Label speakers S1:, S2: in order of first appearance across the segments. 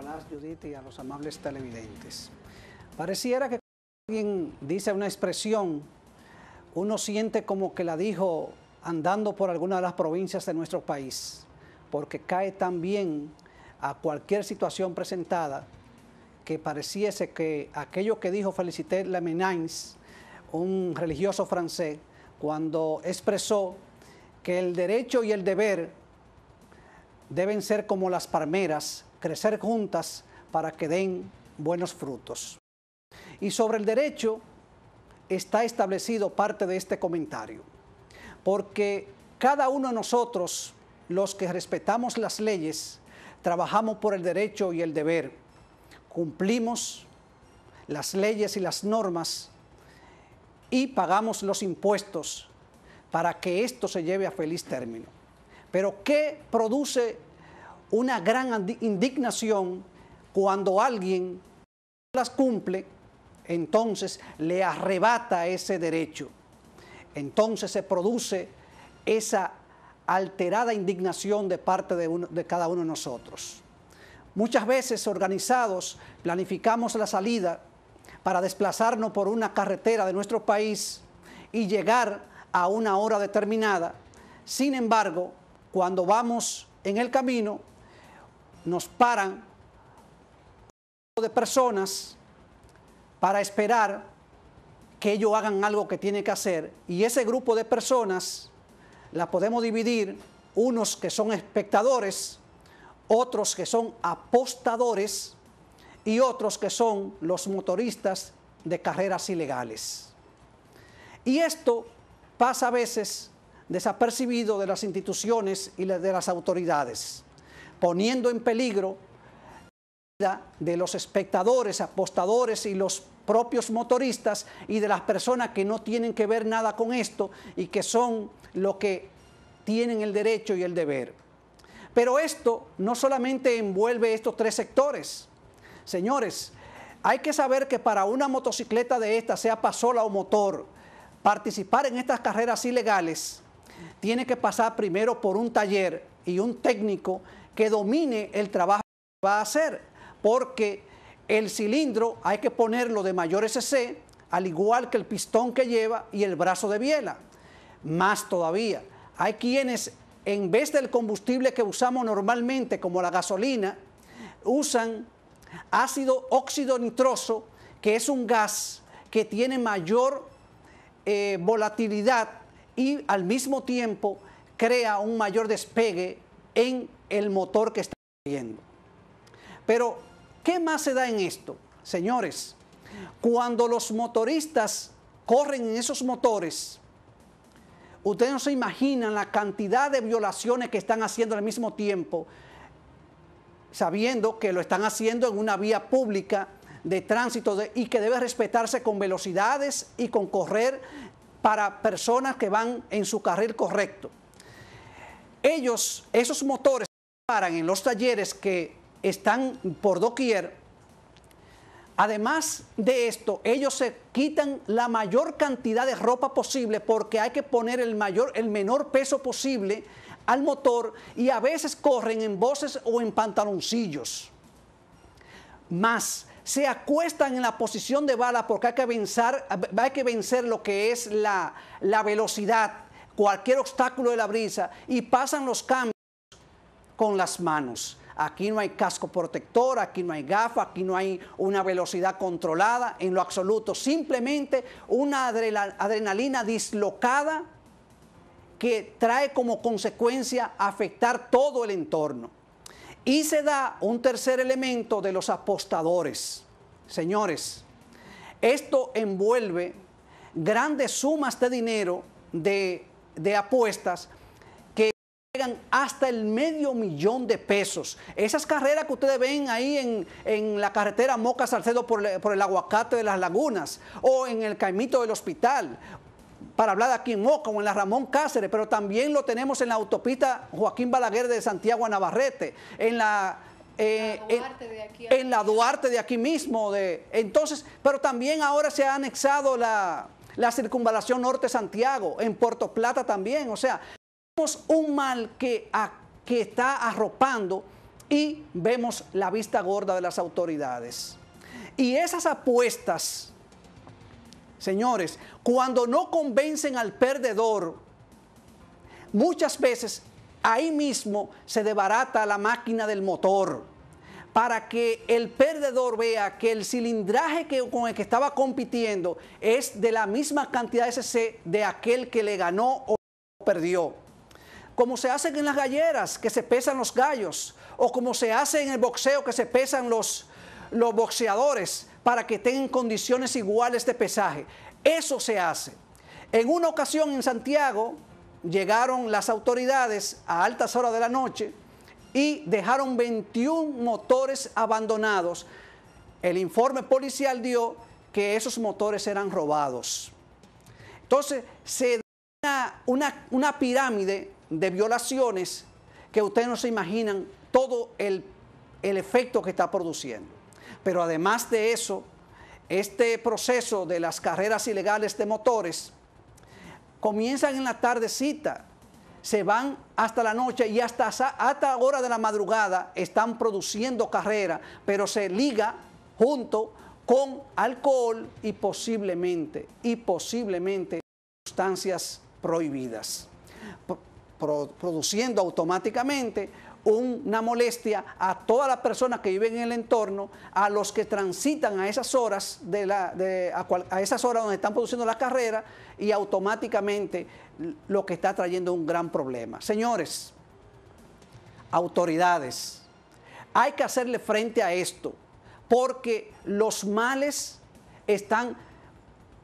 S1: hola Judith y a los amables televidentes. Pareciera que cuando alguien dice una expresión, uno siente como que la dijo andando por alguna de las provincias de nuestro país, porque cae tan bien a cualquier situación presentada que pareciese que aquello que dijo Felicité Lemenains, un religioso francés, cuando expresó que el derecho y el deber deben ser como las palmeras crecer juntas para que den buenos frutos. Y sobre el derecho está establecido parte de este comentario, porque cada uno de nosotros, los que respetamos las leyes, trabajamos por el derecho y el deber, cumplimos las leyes y las normas y pagamos los impuestos para que esto se lleve a feliz término. Pero ¿qué produce una gran indignación cuando alguien las cumple, entonces le arrebata ese derecho. Entonces se produce esa alterada indignación de parte de, de cada uno de nosotros. Muchas veces organizados planificamos la salida para desplazarnos por una carretera de nuestro país y llegar a una hora determinada. Sin embargo, cuando vamos en el camino, nos paran de personas para esperar que ellos hagan algo que tienen que hacer. Y ese grupo de personas la podemos dividir, unos que son espectadores, otros que son apostadores y otros que son los motoristas de carreras ilegales. Y esto pasa a veces desapercibido de las instituciones y de las autoridades poniendo en peligro la vida de los espectadores, apostadores y los propios motoristas y de las personas que no tienen que ver nada con esto y que son los que tienen el derecho y el deber. Pero esto no solamente envuelve estos tres sectores. Señores, hay que saber que para una motocicleta de esta, sea pasola o motor, participar en estas carreras ilegales tiene que pasar primero por un taller y un técnico que domine el trabajo que va a hacer, porque el cilindro hay que ponerlo de mayor SC, al igual que el pistón que lleva y el brazo de biela. Más todavía, hay quienes en vez del combustible que usamos normalmente, como la gasolina, usan ácido óxido nitroso, que es un gas que tiene mayor eh, volatilidad y al mismo tiempo crea un mayor despegue en el motor que está yendo. Pero, ¿qué más se da en esto? Señores, cuando los motoristas corren en esos motores, ustedes no se imaginan la cantidad de violaciones que están haciendo al mismo tiempo, sabiendo que lo están haciendo en una vía pública de tránsito y que debe respetarse con velocidades y con correr para personas que van en su carril correcto. Ellos, esos motores, en los talleres que están por doquier, además de esto, ellos se quitan la mayor cantidad de ropa posible porque hay que poner el, mayor, el menor peso posible al motor y a veces corren en voces o en pantaloncillos. Más, se acuestan en la posición de bala porque hay que vencer, hay que vencer lo que es la velocidad, cualquier obstáculo de la brisa y pasan los cambios con las manos. Aquí no hay casco protector, aquí no hay gafa, aquí no hay una velocidad controlada en lo absoluto. Simplemente una adrenalina dislocada que trae como consecuencia afectar todo el entorno. Y se da un tercer elemento de los apostadores. Señores, esto envuelve grandes sumas de dinero de, de apuestas hasta el medio millón de pesos. Esas carreras que ustedes ven ahí en, la carretera Moca Salcedo por, el aguacate de las lagunas o en el caimito del hospital para hablar de aquí en Moca o en la Ramón Cáceres, pero también lo tenemos en la autopista Joaquín Balaguer de Santiago a Navarrete, en la eh, en, la Duarte de aquí mismo. De, entonces, pero también ahora se ha anexado la, la circunvalación norte Santiago, en Puerto Plata también. O sea, un mal que, está arropando y vemos la vista gorda de las autoridades. Y esas apuestas, señores, cuando no convencen al perdedor, muchas veces ahí mismo se debarata la máquina del motor para que el perdedor vea que el cilindraje con el que estaba compitiendo es de la misma cantidad de cc de aquel que le ganó o perdió como se hacen en las galleras, que se pesan los gallos, o como se hace en el boxeo, que se pesan los, los boxeadores, para que tengan condiciones iguales de pesaje. Eso se hace. En una ocasión en Santiago llegaron las autoridades a altas horas de la noche y dejaron 21 motores abandonados. El informe policial dio que esos motores eran robados. Entonces se da una pirámide de violaciones que ustedes no se imaginan todo el, efecto que está produciendo. Pero además de eso, este proceso de las carreras ilegales de motores comienzan en la tardecita, se van hasta la noche y hasta, hasta hora de la madrugada están produciendo carrera, pero se liga junto con alcohol y posiblemente, y posiblemente sustancias prohibidas produciendo automáticamente una molestia a todas las personas que viven en el entorno, a los que transitan a esas horas de la, a, esas horas donde están produciendo la carrera y automáticamente lo que está trayendo un gran problema. Señores, autoridades, hay que hacerle frente a esto porque los males están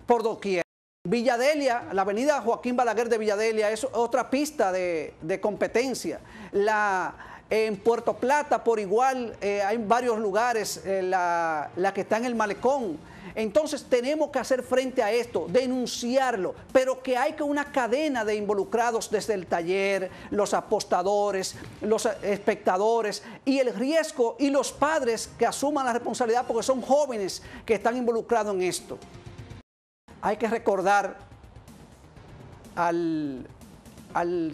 S1: por doquier. Villadelia, la avenida Joaquín Balaguer de Villadelia es otra pista de, competencia. La, en Puerto Plata, por igual, eh, hay varios lugares, eh, la, la, que está en el malecón. Entonces tenemos que hacer frente a esto, denunciarlo, pero que hay que una cadena de involucrados desde el taller, los apostadores, los espectadores y el riesgo y los padres que asuman la responsabilidad porque son jóvenes que están involucrados en esto. Hay que recordar al,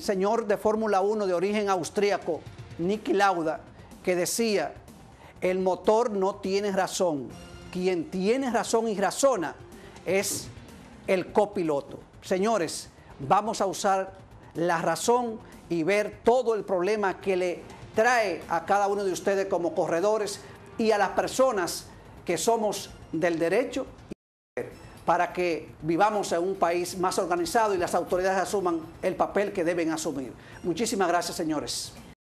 S1: señor de Fórmula 1 de origen austríaco, Niki Lauda, que decía, el motor no tiene razón. Quien tiene razón y razona es el copiloto. Señores, vamos a usar la razón y ver todo el problema que le trae a cada uno de ustedes como corredores y a las personas que somos del derecho para que vivamos en un país más organizado y las autoridades asuman el papel que deben asumir. Muchísimas gracias, señores.